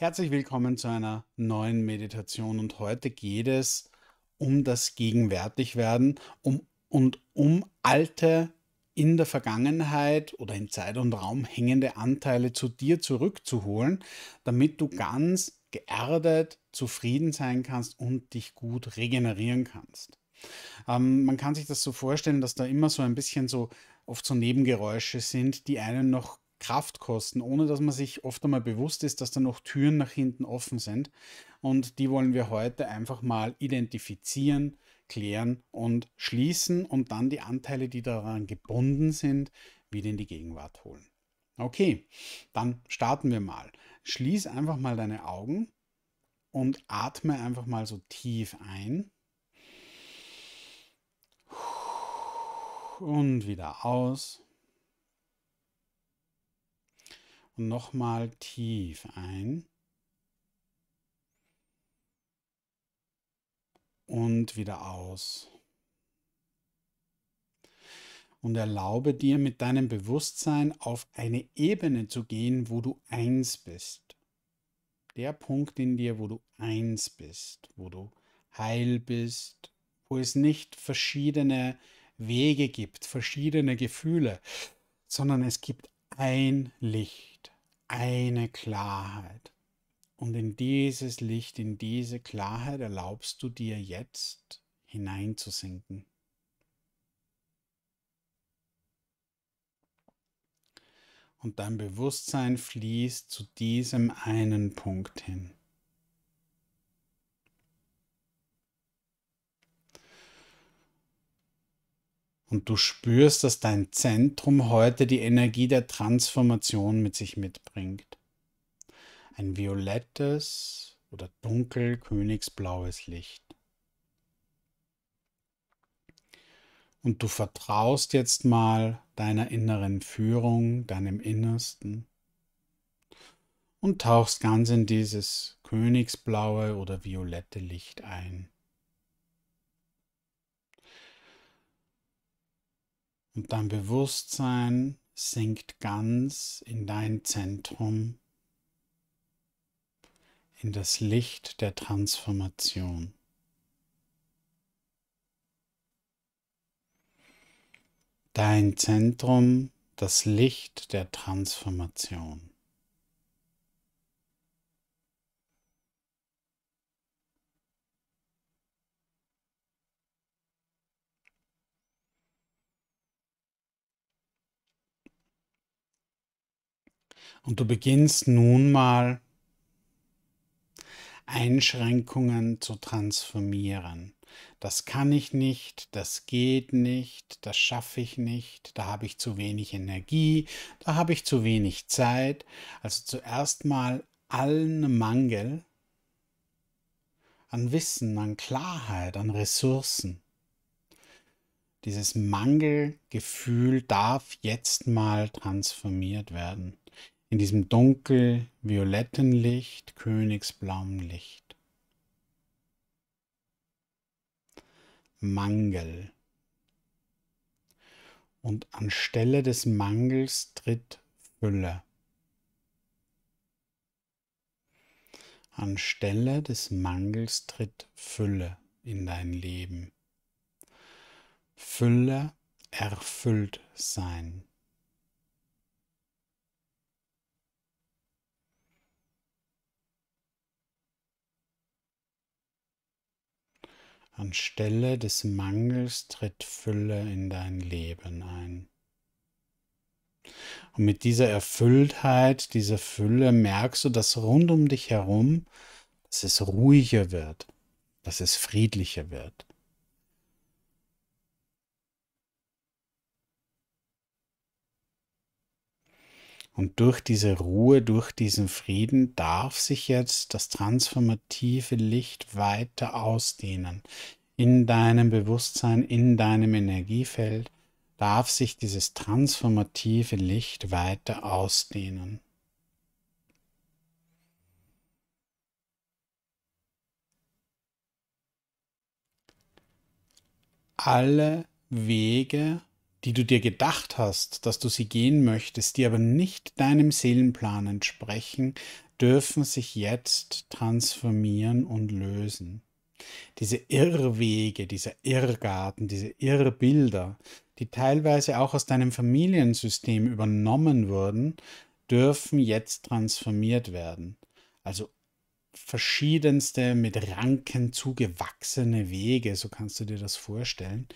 Herzlich willkommen zu einer neuen Meditation und heute geht es um das Gegenwärtigwerden um, und um alte in der Vergangenheit oder in Zeit und Raum hängende Anteile zu dir zurückzuholen, damit du ganz geerdet, zufrieden sein kannst und dich gut regenerieren kannst. Ähm, man kann sich das so vorstellen, dass da immer so ein bisschen so oft so Nebengeräusche sind, die einen noch Kraftkosten, ohne dass man sich oft einmal bewusst ist, dass da noch Türen nach hinten offen sind. Und die wollen wir heute einfach mal identifizieren, klären und schließen und dann die Anteile, die daran gebunden sind, wieder in die Gegenwart holen. Okay, dann starten wir mal. Schließ einfach mal deine Augen und atme einfach mal so tief ein und wieder aus. Und nochmal tief ein. Und wieder aus. Und erlaube dir mit deinem Bewusstsein auf eine Ebene zu gehen, wo du eins bist. Der Punkt in dir, wo du eins bist, wo du heil bist, wo es nicht verschiedene Wege gibt, verschiedene Gefühle, sondern es gibt ein Licht eine Klarheit. Und in dieses Licht, in diese Klarheit erlaubst du dir jetzt hineinzusinken. Und dein Bewusstsein fließt zu diesem einen Punkt hin. Und du spürst, dass dein Zentrum heute die Energie der Transformation mit sich mitbringt. Ein violettes oder dunkel königsblaues Licht. Und du vertraust jetzt mal deiner inneren Führung, deinem Innersten und tauchst ganz in dieses königsblaue oder violette Licht ein. Und dein Bewusstsein sinkt ganz in dein Zentrum, in das Licht der Transformation. Dein Zentrum, das Licht der Transformation. Und du beginnst nun mal Einschränkungen zu transformieren. Das kann ich nicht, das geht nicht, das schaffe ich nicht, da habe ich zu wenig Energie, da habe ich zu wenig Zeit. Also zuerst mal allen Mangel an Wissen, an Klarheit, an Ressourcen. Dieses Mangelgefühl darf jetzt mal transformiert werden in diesem dunkel-violetten Licht, königsblauen Licht. Mangel. Und anstelle des Mangels tritt Fülle. Anstelle des Mangels tritt Fülle in dein Leben. Fülle erfüllt sein. Anstelle des Mangels tritt Fülle in dein Leben ein. Und mit dieser Erfülltheit, dieser Fülle merkst du, dass rund um dich herum, dass es ruhiger wird, dass es friedlicher wird. Und durch diese Ruhe, durch diesen Frieden darf sich jetzt das transformative Licht weiter ausdehnen. In deinem Bewusstsein, in deinem Energiefeld darf sich dieses transformative Licht weiter ausdehnen. Alle Wege die du dir gedacht hast, dass du sie gehen möchtest, die aber nicht deinem Seelenplan entsprechen, dürfen sich jetzt transformieren und lösen. Diese Irrwege, dieser Irrgarten, diese Irrbilder, die teilweise auch aus deinem Familiensystem übernommen wurden, dürfen jetzt transformiert werden. Also verschiedenste mit Ranken zugewachsene Wege, so kannst du dir das vorstellen,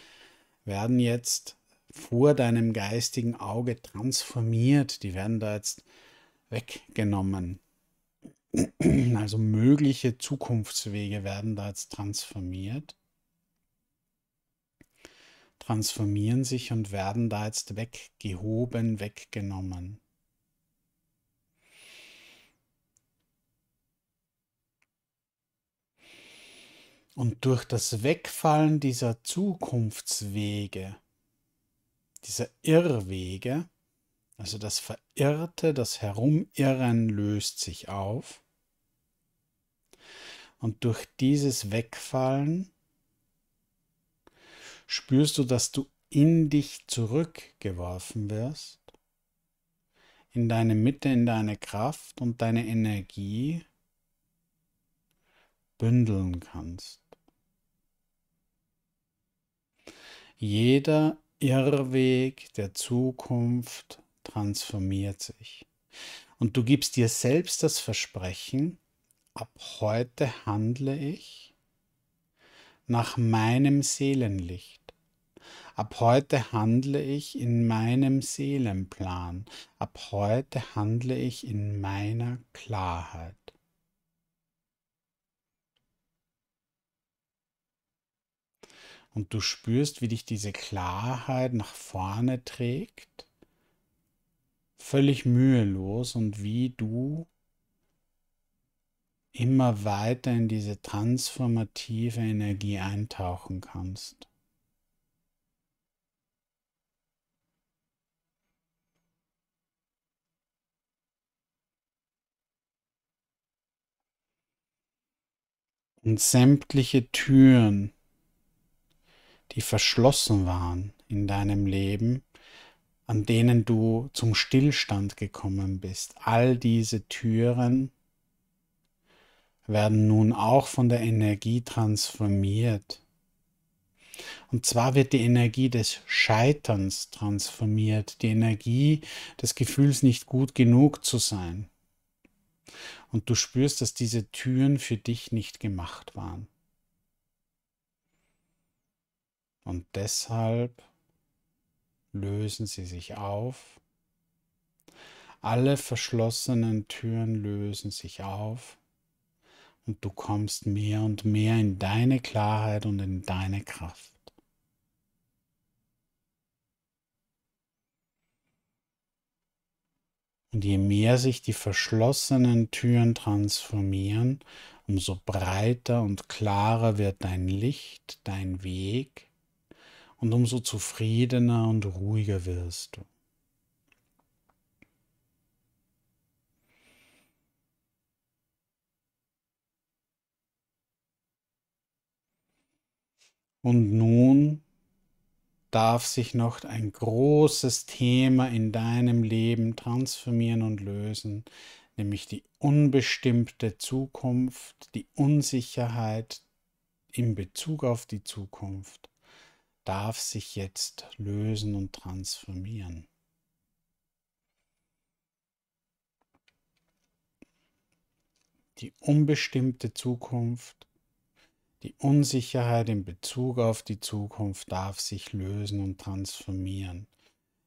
werden jetzt vor deinem geistigen Auge transformiert. Die werden da jetzt weggenommen. Also mögliche Zukunftswege werden da jetzt transformiert, transformieren sich und werden da jetzt weggehoben, weggenommen. Und durch das Wegfallen dieser Zukunftswege diese Irrwege, also das Verirrte, das Herumirren löst sich auf. Und durch dieses Wegfallen spürst du, dass du in dich zurückgeworfen wirst, in deine Mitte, in deine Kraft und deine Energie bündeln kannst. Jeder Irrweg der Zukunft transformiert sich. Und du gibst dir selbst das Versprechen, ab heute handle ich nach meinem Seelenlicht. Ab heute handle ich in meinem Seelenplan. Ab heute handle ich in meiner Klarheit. Und du spürst, wie dich diese Klarheit nach vorne trägt, völlig mühelos und wie du immer weiter in diese transformative Energie eintauchen kannst. Und sämtliche Türen die verschlossen waren in deinem Leben, an denen du zum Stillstand gekommen bist. All diese Türen werden nun auch von der Energie transformiert. Und zwar wird die Energie des Scheiterns transformiert, die Energie des Gefühls, nicht gut genug zu sein. Und du spürst, dass diese Türen für dich nicht gemacht waren. Und deshalb lösen sie sich auf. Alle verschlossenen Türen lösen sich auf und du kommst mehr und mehr in deine Klarheit und in deine Kraft. Und je mehr sich die verschlossenen Türen transformieren, umso breiter und klarer wird dein Licht, dein Weg und umso zufriedener und ruhiger wirst du. Und nun darf sich noch ein großes Thema in deinem Leben transformieren und lösen, nämlich die unbestimmte Zukunft, die Unsicherheit in Bezug auf die Zukunft darf sich jetzt lösen und transformieren. Die unbestimmte Zukunft, die Unsicherheit in Bezug auf die Zukunft darf sich lösen und transformieren.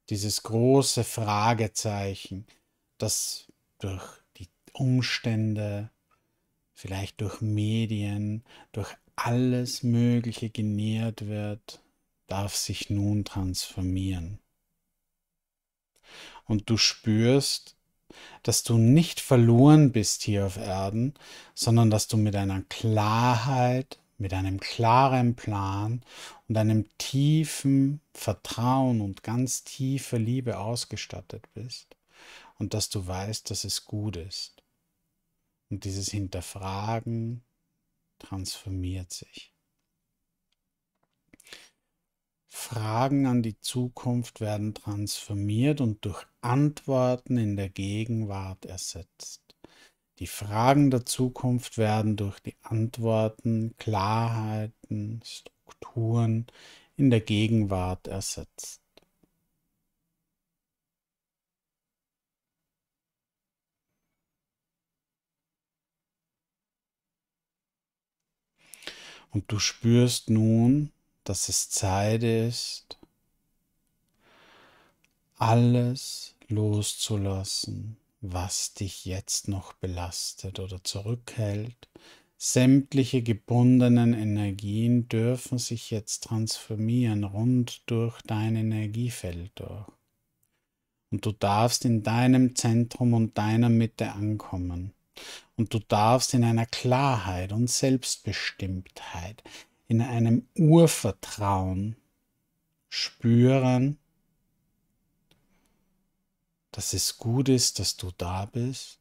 Dieses große Fragezeichen, das durch die Umstände, vielleicht durch Medien, durch alles Mögliche genährt wird, darf sich nun transformieren. Und du spürst, dass du nicht verloren bist hier auf Erden, sondern dass du mit einer Klarheit, mit einem klaren Plan und einem tiefen Vertrauen und ganz tiefer Liebe ausgestattet bist und dass du weißt, dass es gut ist. Und dieses Hinterfragen transformiert sich. Fragen an die Zukunft werden transformiert und durch Antworten in der Gegenwart ersetzt. Die Fragen der Zukunft werden durch die Antworten, Klarheiten, Strukturen in der Gegenwart ersetzt. Und du spürst nun, dass es Zeit ist, alles loszulassen, was dich jetzt noch belastet oder zurückhält. Sämtliche gebundenen Energien dürfen sich jetzt transformieren rund durch dein Energiefeld durch. Und du darfst in deinem Zentrum und deiner Mitte ankommen. Und du darfst in einer Klarheit und Selbstbestimmtheit in einem Urvertrauen spüren, dass es gut ist, dass du da bist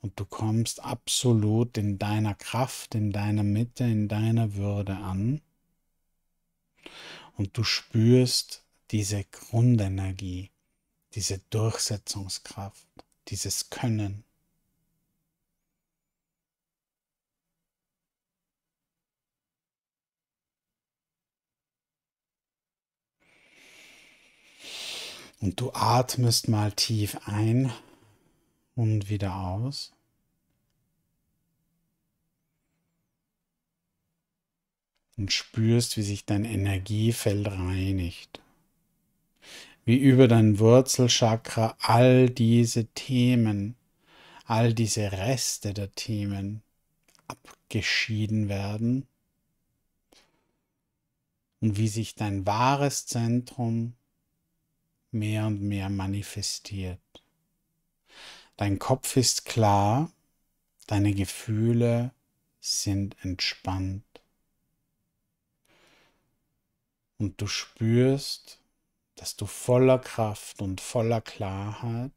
und du kommst absolut in deiner Kraft, in deiner Mitte, in deiner Würde an und du spürst diese Grundenergie, diese Durchsetzungskraft, dieses Können. Und du atmest mal tief ein und wieder aus. Und spürst, wie sich dein Energiefeld reinigt. Wie über dein Wurzelchakra all diese Themen, all diese Reste der Themen abgeschieden werden. Und wie sich dein wahres Zentrum mehr und mehr manifestiert. Dein Kopf ist klar, deine Gefühle sind entspannt. Und du spürst, dass du voller Kraft und voller Klarheit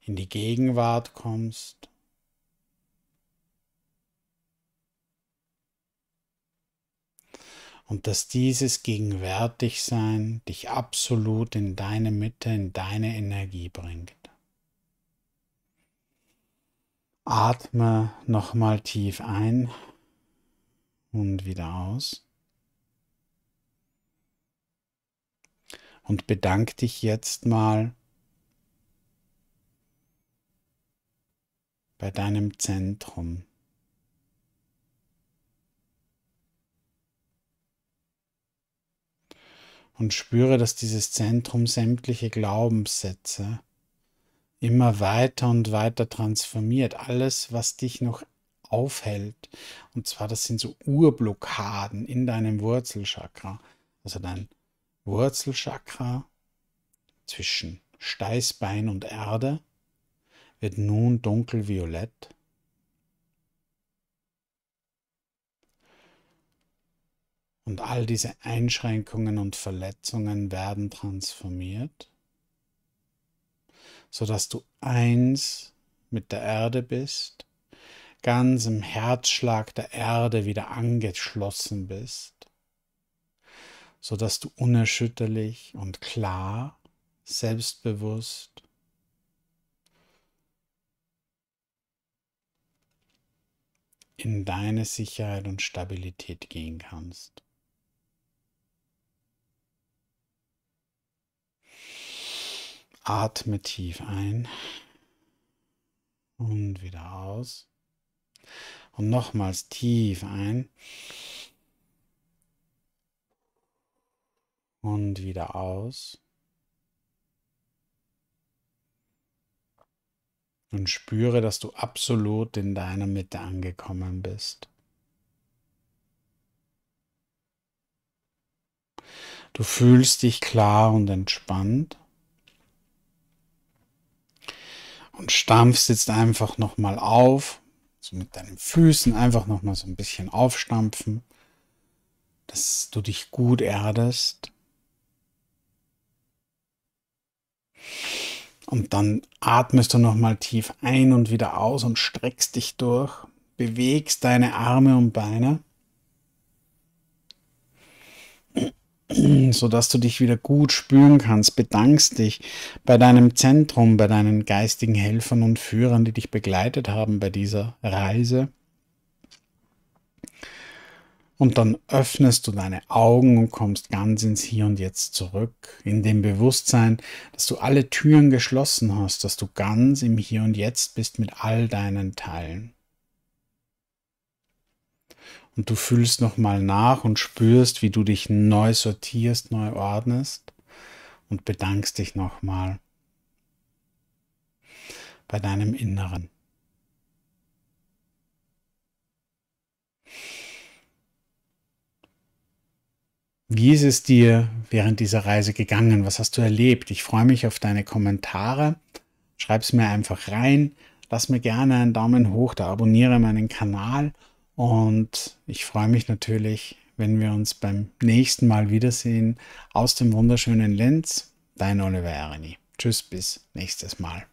in die Gegenwart kommst und dass dieses Gegenwärtigsein dich absolut in deine Mitte, in deine Energie bringt. Atme nochmal tief ein und wieder aus. Und bedank dich jetzt mal bei deinem Zentrum. und spüre, dass dieses Zentrum sämtliche Glaubenssätze immer weiter und weiter transformiert. Alles, was dich noch aufhält. Und zwar, das sind so Urblockaden in deinem Wurzelchakra. Also dein Wurzelchakra zwischen Steißbein und Erde wird nun dunkelviolett Und all diese Einschränkungen und Verletzungen werden transformiert, sodass du eins mit der Erde bist, ganz im Herzschlag der Erde wieder angeschlossen bist, sodass du unerschütterlich und klar, selbstbewusst in deine Sicherheit und Stabilität gehen kannst. Atme tief ein und wieder aus. Und nochmals tief ein und wieder aus. Und spüre, dass du absolut in deiner Mitte angekommen bist. Du fühlst dich klar und entspannt. und stampfst jetzt einfach nochmal auf, so mit deinen Füßen einfach nochmal so ein bisschen aufstampfen, dass du dich gut erdest. Und dann atmest du nochmal tief ein und wieder aus und streckst dich durch, bewegst deine Arme und Beine. sodass du dich wieder gut spüren kannst. Bedankst dich bei deinem Zentrum, bei deinen geistigen Helfern und Führern, die dich begleitet haben bei dieser Reise. Und dann öffnest du deine Augen und kommst ganz ins Hier und Jetzt zurück, in dem Bewusstsein, dass du alle Türen geschlossen hast, dass du ganz im Hier und Jetzt bist mit all deinen Teilen. Und du fühlst nochmal nach und spürst, wie du dich neu sortierst, neu ordnest und bedankst dich nochmal bei deinem Inneren. Wie ist es dir während dieser Reise gegangen? Was hast du erlebt? Ich freue mich auf deine Kommentare. Schreib es mir einfach rein. Lass mir gerne einen Daumen hoch da, abonniere meinen Kanal und ich freue mich natürlich, wenn wir uns beim nächsten Mal wiedersehen aus dem wunderschönen Lenz. Dein Oliver Ereni. Tschüss, bis nächstes Mal.